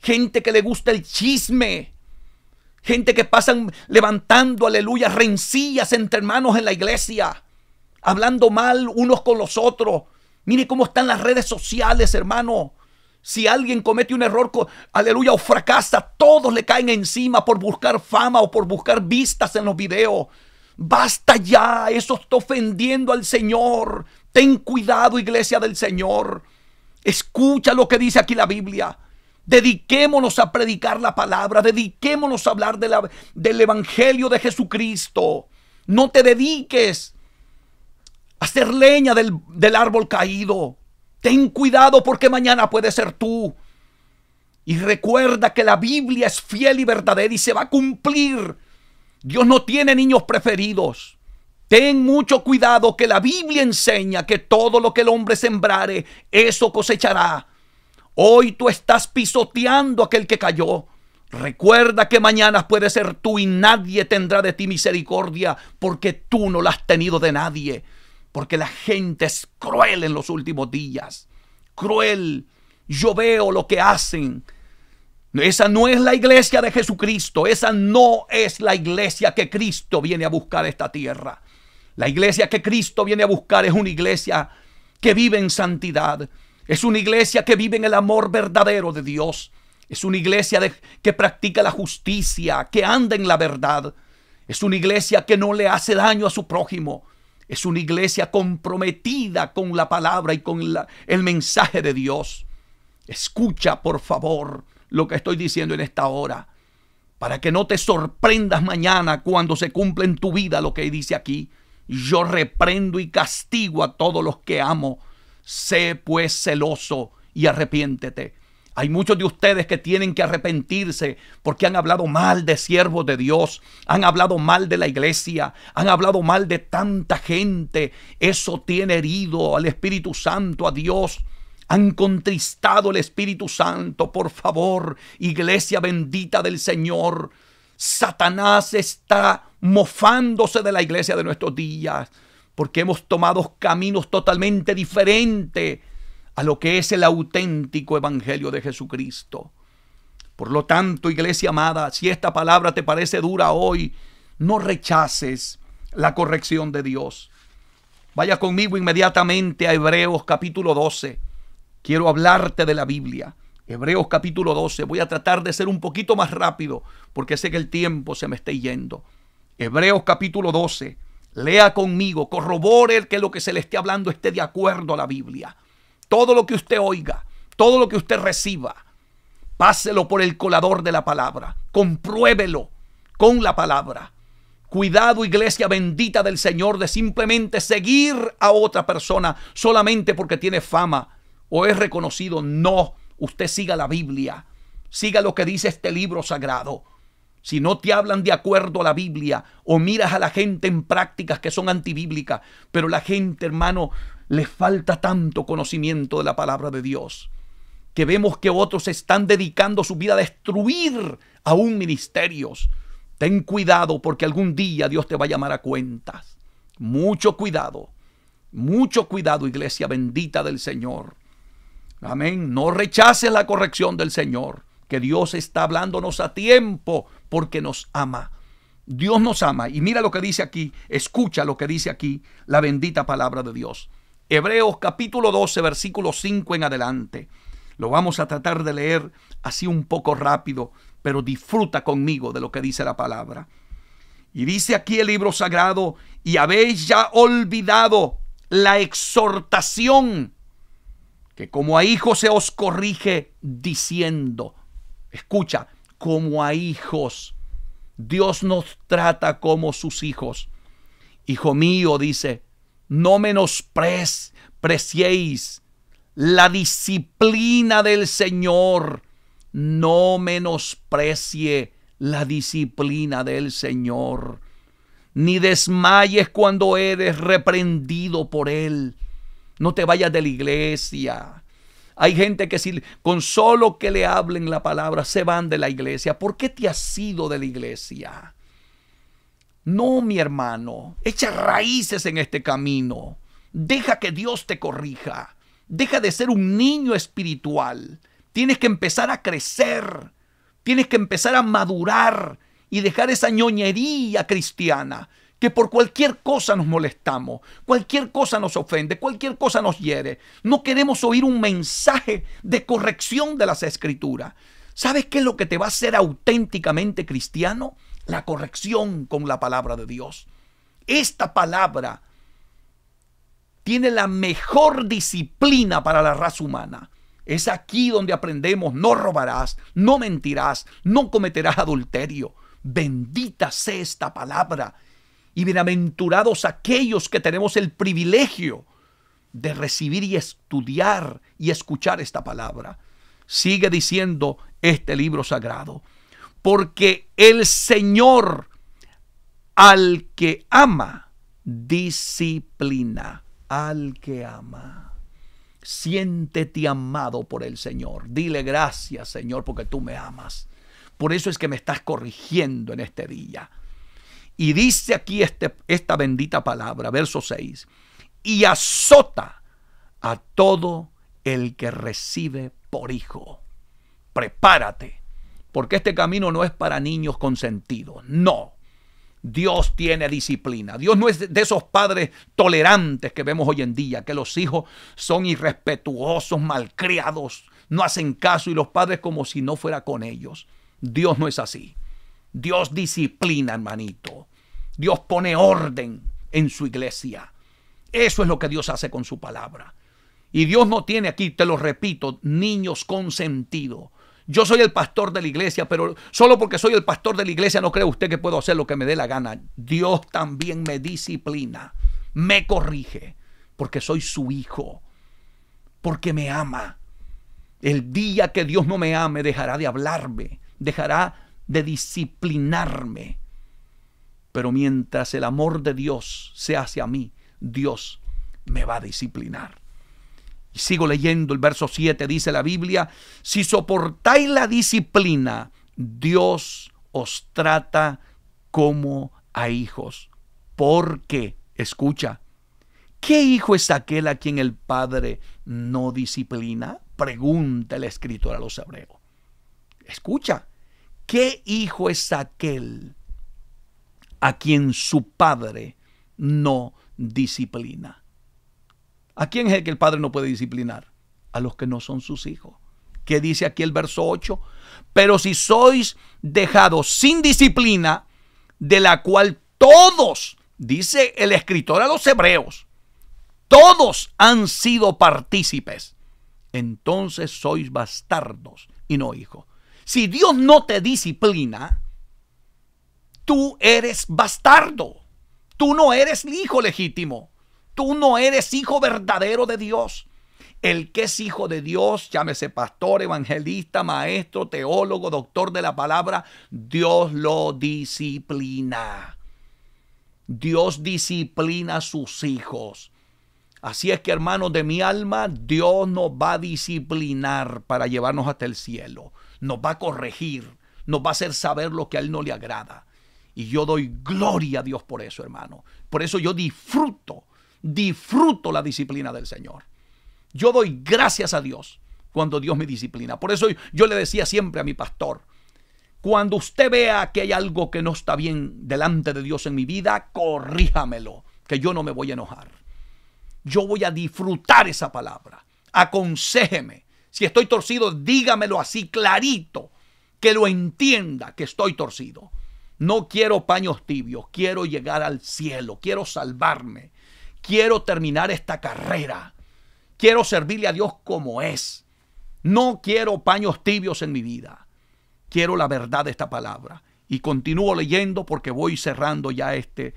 S1: Gente que le gusta el chisme, Gente que pasan levantando, aleluya, rencillas entre hermanos en la iglesia, hablando mal unos con los otros. Mire cómo están las redes sociales, hermano. Si alguien comete un error, aleluya, o fracasa, todos le caen encima por buscar fama o por buscar vistas en los videos. Basta ya, eso está ofendiendo al Señor. Ten cuidado, iglesia del Señor. Escucha lo que dice aquí la Biblia. Dediquémonos a predicar la palabra, dediquémonos a hablar del Evangelio de Jesucristo. No te dediques a hacer leña del, árbol caído. Ten cuidado porque mañana puede ser tú. Y recuerda que la Biblia es fiel y verdadera y se va a cumplir. Dios no tiene niños preferidos. Ten mucho cuidado que la Biblia enseña que todo lo que el hombre sembrare, eso cosechará. Hoy tú estás pisoteando a aquel que cayó. Recuerda que mañana puede ser tú y nadie tendrá de ti misericordia porque tú no la has tenido de nadie. Porque la gente es cruel en los últimos días. Cruel. Yo veo lo que hacen. Esa no es la iglesia de Jesucristo. Esa no es la iglesia que Cristo viene a buscar esta tierra. La iglesia que Cristo viene a buscar es una iglesia que vive en santidad, es una iglesia que vive en el amor verdadero de Dios. Es una iglesia que practica la justicia, que anda en la verdad. Es una iglesia que no le hace daño a su prójimo. Es una iglesia comprometida con la palabra y con el mensaje de Dios. Escucha, por favor, lo que estoy diciendo en esta hora, para que no te sorprendas mañana cuando se cumple en tu vida lo que dice aquí. Yo reprendo y castigo a todos los que amo Sé pues celoso y arrepiéntete. Hay muchos de ustedes que tienen que arrepentirse porque han hablado mal de siervos de Dios, han hablado mal de la iglesia, han hablado mal de tanta gente. Eso tiene herido al Espíritu Santo, a Dios. Han contristado el Espíritu Santo. Por favor, iglesia bendita del Señor. Satanás está mofándose de la iglesia de nuestros días porque hemos tomado caminos totalmente diferentes a lo que es el auténtico Evangelio de Jesucristo. Por lo tanto, iglesia amada, si esta palabra te parece dura hoy, no rechaces la corrección de Dios. Vaya conmigo inmediatamente a Hebreos capítulo 12. Quiero hablarte de la Biblia. Hebreos capítulo 12. Voy a tratar de ser un poquito más rápido porque sé que el tiempo se me está yendo. Hebreos capítulo 12 Lea conmigo, corrobore que lo que se le esté hablando esté de acuerdo a la Biblia. Todo lo que usted oiga, todo lo que usted reciba, páselo por el colador de la palabra, compruébelo con la palabra. Cuidado, iglesia bendita del Señor, de simplemente seguir a otra persona solamente porque tiene fama o es reconocido. No, usted siga la Biblia, siga lo que dice este libro sagrado si no te hablan de acuerdo a la Biblia o miras a la gente en prácticas que son antibíblicas, pero la gente, hermano, les falta tanto conocimiento de la palabra de Dios, que vemos que otros están dedicando su vida a destruir aún ministerios. Ten cuidado porque algún día Dios te va a llamar a cuentas. Mucho cuidado, mucho cuidado, iglesia bendita del Señor. Amén. No rechaces la corrección del Señor que Dios está hablándonos a tiempo porque nos ama. Dios nos ama. Y mira lo que dice aquí, escucha lo que dice aquí la bendita palabra de Dios. Hebreos capítulo 12, versículo 5 en adelante. Lo vamos a tratar de leer así un poco rápido, pero disfruta conmigo de lo que dice la palabra. Y dice aquí el libro sagrado, y habéis ya olvidado la exhortación que como a hijos se os corrige diciendo, escucha, como a hijos. Dios nos trata como sus hijos. Hijo mío, dice, no menospreciéis la disciplina del Señor. No menosprecie la disciplina del Señor, ni desmayes cuando eres reprendido por Él. No te vayas de la iglesia. Hay gente que si con solo que le hablen la palabra se van de la iglesia. ¿Por qué te has ido de la iglesia? No, mi hermano, echa raíces en este camino. Deja que Dios te corrija. Deja de ser un niño espiritual. Tienes que empezar a crecer. Tienes que empezar a madurar y dejar esa ñoñería cristiana que por cualquier cosa nos molestamos, cualquier cosa nos ofende, cualquier cosa nos hiere. No queremos oír un mensaje de corrección de las escrituras. ¿Sabes qué es lo que te va a hacer auténticamente cristiano? La corrección con la palabra de Dios. Esta palabra tiene la mejor disciplina para la raza humana. Es aquí donde aprendemos, no robarás, no mentirás, no cometerás adulterio. Bendita sea esta palabra y bienaventurados aquellos que tenemos el privilegio de recibir y estudiar y escuchar esta palabra. Sigue diciendo este libro sagrado, porque el Señor al que ama, disciplina, al que ama. Siéntete amado por el Señor. Dile gracias, Señor, porque tú me amas. Por eso es que me estás corrigiendo en este día. Y dice aquí este, esta bendita palabra, verso 6, y azota a todo el que recibe por hijo. Prepárate, porque este camino no es para niños consentidos, no. Dios tiene disciplina. Dios no es de esos padres tolerantes que vemos hoy en día, que los hijos son irrespetuosos, malcriados, no hacen caso y los padres como si no fuera con ellos. Dios no es así. Dios disciplina, hermanito. Dios pone orden en su iglesia. Eso es lo que Dios hace con su palabra. Y Dios no tiene aquí, te lo repito, niños con sentido Yo soy el pastor de la iglesia, pero solo porque soy el pastor de la iglesia no cree usted que puedo hacer lo que me dé la gana. Dios también me disciplina, me corrige, porque soy su hijo, porque me ama. El día que Dios no me ame, dejará de hablarme, dejará de disciplinarme. Pero mientras el amor de Dios sea hacia a mí, Dios me va a disciplinar. Y sigo leyendo el verso 7, dice la Biblia, si soportáis la disciplina, Dios os trata como a hijos. Porque, escucha, ¿qué hijo es aquel a quien el Padre no disciplina? Pregunta el escritor a los hebreos. Escucha, ¿Qué hijo es aquel a quien su padre no disciplina? ¿A quién es el que el padre no puede disciplinar? A los que no son sus hijos. ¿Qué dice aquí el verso 8? Pero si sois dejados sin disciplina, de la cual todos, dice el escritor a los hebreos, todos han sido partícipes, entonces sois bastardos y no hijos. Si Dios no te disciplina, tú eres bastardo. Tú no eres hijo legítimo. Tú no eres hijo verdadero de Dios. El que es hijo de Dios, llámese pastor, evangelista, maestro, teólogo, doctor de la palabra, Dios lo disciplina. Dios disciplina a sus hijos. Así es que hermano, de mi alma, Dios nos va a disciplinar para llevarnos hasta el cielo. Nos va a corregir, nos va a hacer saber lo que a Él no le agrada. Y yo doy gloria a Dios por eso, hermano. Por eso yo disfruto, disfruto la disciplina del Señor. Yo doy gracias a Dios cuando Dios me disciplina. Por eso yo le decía siempre a mi pastor, cuando usted vea que hay algo que no está bien delante de Dios en mi vida, corríjamelo, que yo no me voy a enojar yo voy a disfrutar esa palabra. Aconsejeme. Si estoy torcido, dígamelo así clarito, que lo entienda que estoy torcido. No quiero paños tibios, quiero llegar al cielo, quiero salvarme, quiero terminar esta carrera, quiero servirle a Dios como es. No quiero paños tibios en mi vida, quiero la verdad de esta palabra. Y continúo leyendo porque voy cerrando ya este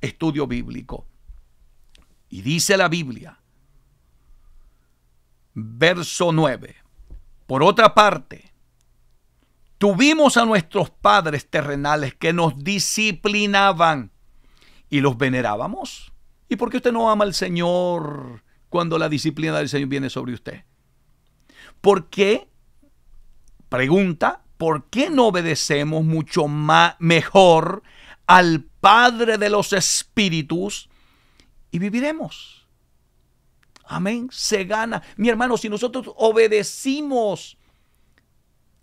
S1: estudio bíblico. Y dice la Biblia, verso 9, por otra parte, tuvimos a nuestros padres terrenales que nos disciplinaban y los venerábamos. ¿Y por qué usted no ama al Señor cuando la disciplina del Señor viene sobre usted? ¿Por qué? Pregunta, ¿por qué no obedecemos mucho más, mejor al Padre de los Espíritus y viviremos. Amén. Se gana. Mi hermano, si nosotros obedecimos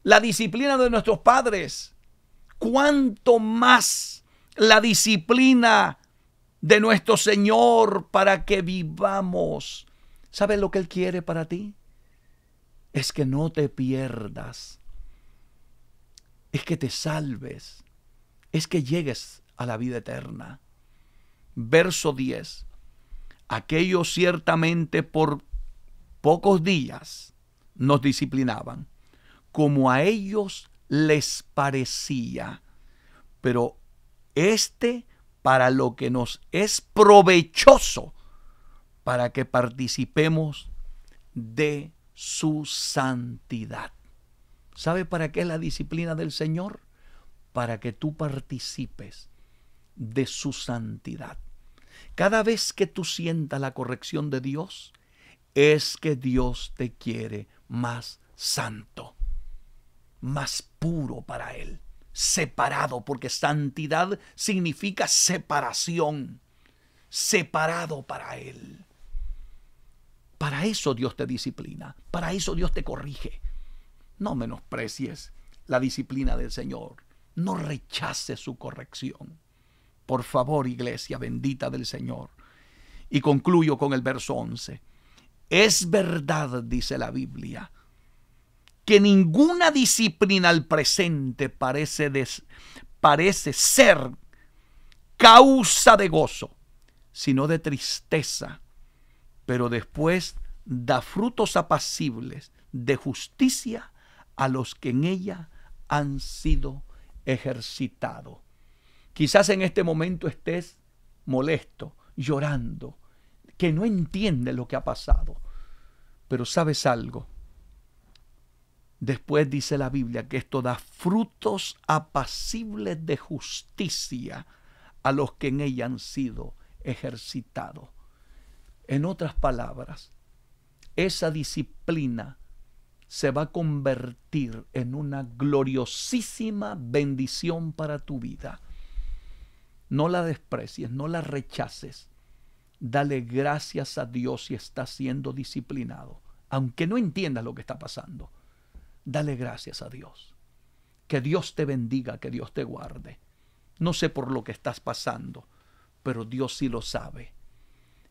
S1: la disciplina de nuestros padres, cuánto más la disciplina de nuestro Señor para que vivamos. ¿Sabes lo que Él quiere para ti? Es que no te pierdas. Es que te salves. Es que llegues a la vida eterna. Verso 10 aquellos ciertamente por pocos días nos disciplinaban, como a ellos les parecía, pero este para lo que nos es provechoso, para que participemos de su santidad. ¿Sabe para qué es la disciplina del Señor? Para que tú participes de su santidad. Cada vez que tú sientas la corrección de Dios, es que Dios te quiere más santo, más puro para Él, separado, porque santidad significa separación, separado para Él. Para eso Dios te disciplina, para eso Dios te corrige. No menosprecies la disciplina del Señor, no rechaces su corrección. Por favor, iglesia bendita del Señor. Y concluyo con el verso 11. Es verdad, dice la Biblia, que ninguna disciplina al presente parece, parece ser causa de gozo, sino de tristeza, pero después da frutos apacibles de justicia a los que en ella han sido ejercitados. Quizás en este momento estés molesto, llorando, que no entiende lo que ha pasado. Pero sabes algo. Después dice la Biblia que esto da frutos apacibles de justicia a los que en ella han sido ejercitados. En otras palabras, esa disciplina se va a convertir en una gloriosísima bendición para tu vida. No la desprecies, no la rechaces. Dale gracias a Dios si estás siendo disciplinado, aunque no entiendas lo que está pasando. Dale gracias a Dios. Que Dios te bendiga, que Dios te guarde. No sé por lo que estás pasando, pero Dios sí lo sabe.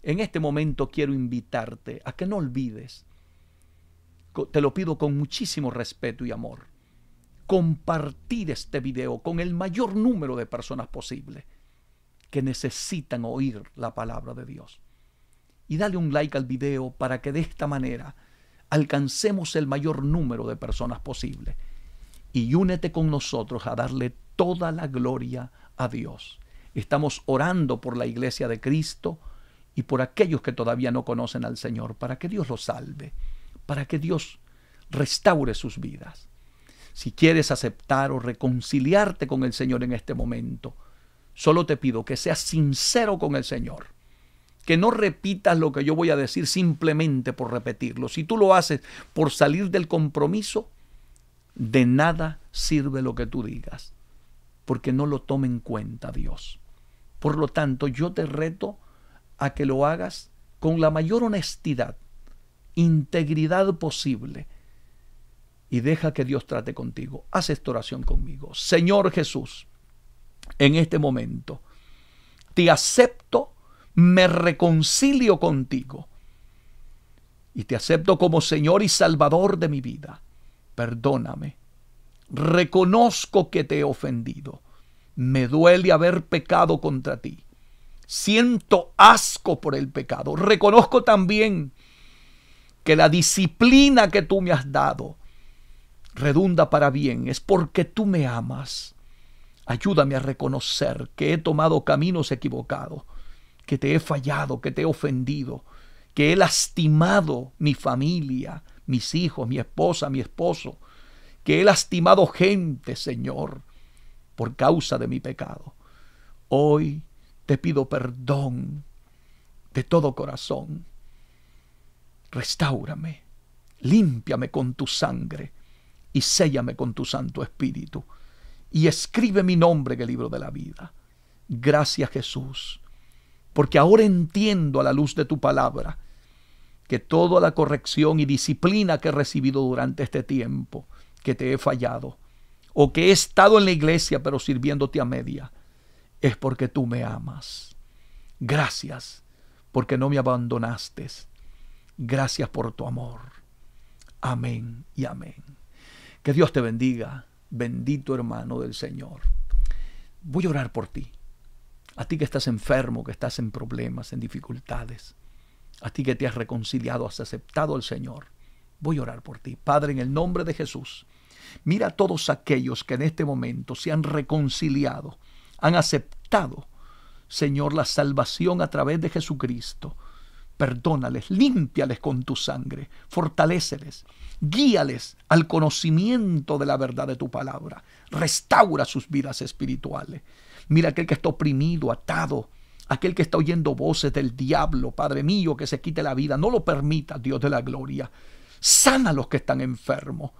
S1: En este momento quiero invitarte a que no olvides, te lo pido con muchísimo respeto y amor, compartir este video con el mayor número de personas posible que necesitan oír la palabra de Dios. Y dale un like al video para que de esta manera alcancemos el mayor número de personas posible. Y únete con nosotros a darle toda la gloria a Dios. Estamos orando por la iglesia de Cristo y por aquellos que todavía no conocen al Señor, para que Dios los salve, para que Dios restaure sus vidas. Si quieres aceptar o reconciliarte con el Señor en este momento, Solo te pido que seas sincero con el Señor. Que no repitas lo que yo voy a decir simplemente por repetirlo. Si tú lo haces por salir del compromiso, de nada sirve lo que tú digas, porque no lo toma en cuenta Dios. Por lo tanto, yo te reto a que lo hagas con la mayor honestidad, integridad posible, y deja que Dios trate contigo. Haz esta oración conmigo. Señor Jesús, en este momento. Te acepto, me reconcilio contigo y te acepto como Señor y Salvador de mi vida. Perdóname. Reconozco que te he ofendido. Me duele haber pecado contra ti. Siento asco por el pecado. Reconozco también que la disciplina que tú me has dado redunda para bien. Es porque tú me amas. Ayúdame a reconocer que he tomado caminos equivocados, que te he fallado, que te he ofendido, que he lastimado mi familia, mis hijos, mi esposa, mi esposo, que he lastimado gente, Señor, por causa de mi pecado. Hoy te pido perdón de todo corazón. Restáurame, límpiame con tu sangre y séllame con tu Santo Espíritu y escribe mi nombre en el libro de la vida. Gracias Jesús, porque ahora entiendo a la luz de tu palabra que toda la corrección y disciplina que he recibido durante este tiempo, que te he fallado, o que he estado en la iglesia pero sirviéndote a media, es porque tú me amas. Gracias porque no me abandonaste. Gracias por tu amor. Amén y amén. Que Dios te bendiga bendito hermano del Señor. Voy a orar por ti. A ti que estás enfermo, que estás en problemas, en dificultades. A ti que te has reconciliado, has aceptado al Señor. Voy a orar por ti. Padre, en el nombre de Jesús, mira a todos aquellos que en este momento se han reconciliado, han aceptado, Señor, la salvación a través de Jesucristo perdónales, límpiales con tu sangre, fortaléceles, guíales al conocimiento de la verdad de tu palabra, restaura sus vidas espirituales. Mira aquel que está oprimido, atado, aquel que está oyendo voces del diablo, Padre mío, que se quite la vida, no lo permita, Dios de la gloria. Sana a los que están enfermos,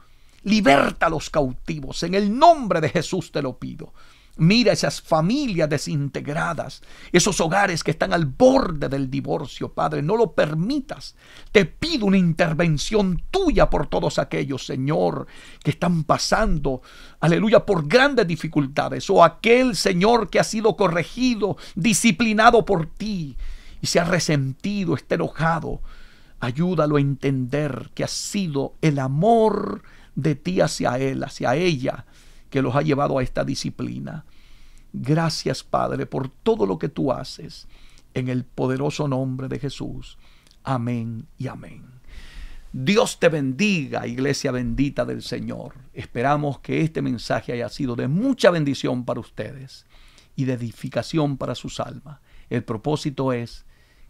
S1: liberta a los cautivos, en el nombre de Jesús te lo pido. Mira esas familias desintegradas, esos hogares que están al borde del divorcio, Padre. No lo permitas. Te pido una intervención tuya por todos aquellos, Señor, que están pasando, aleluya, por grandes dificultades. O aquel, Señor, que ha sido corregido, disciplinado por ti y se ha resentido, está enojado. Ayúdalo a entender que ha sido el amor de ti hacia él, hacia ella que los ha llevado a esta disciplina. Gracias, Padre, por todo lo que tú haces. En el poderoso nombre de Jesús. Amén y amén. Dios te bendiga, iglesia bendita del Señor. Esperamos que este mensaje haya sido de mucha bendición para ustedes y de edificación para sus almas. El propósito es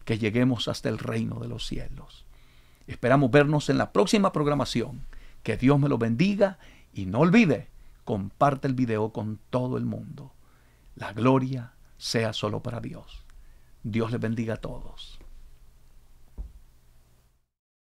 S1: que lleguemos hasta el reino de los cielos. Esperamos vernos en la próxima programación. Que Dios me lo bendiga y no olvide comparte el video con todo el mundo. La gloria sea solo para Dios. Dios les bendiga a todos.